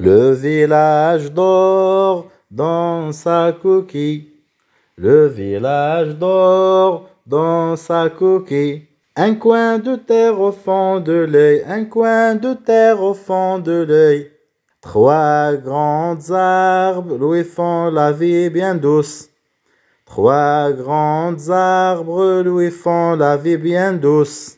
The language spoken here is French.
Le village dort dans sa coquille. Le village dort dans sa coquille. Un coin de terre au fond de l'œil, un coin de terre au fond de l'œil. Trois grandes arbres lui font la vie bien douce. Trois grands arbres lui font la vie bien douce.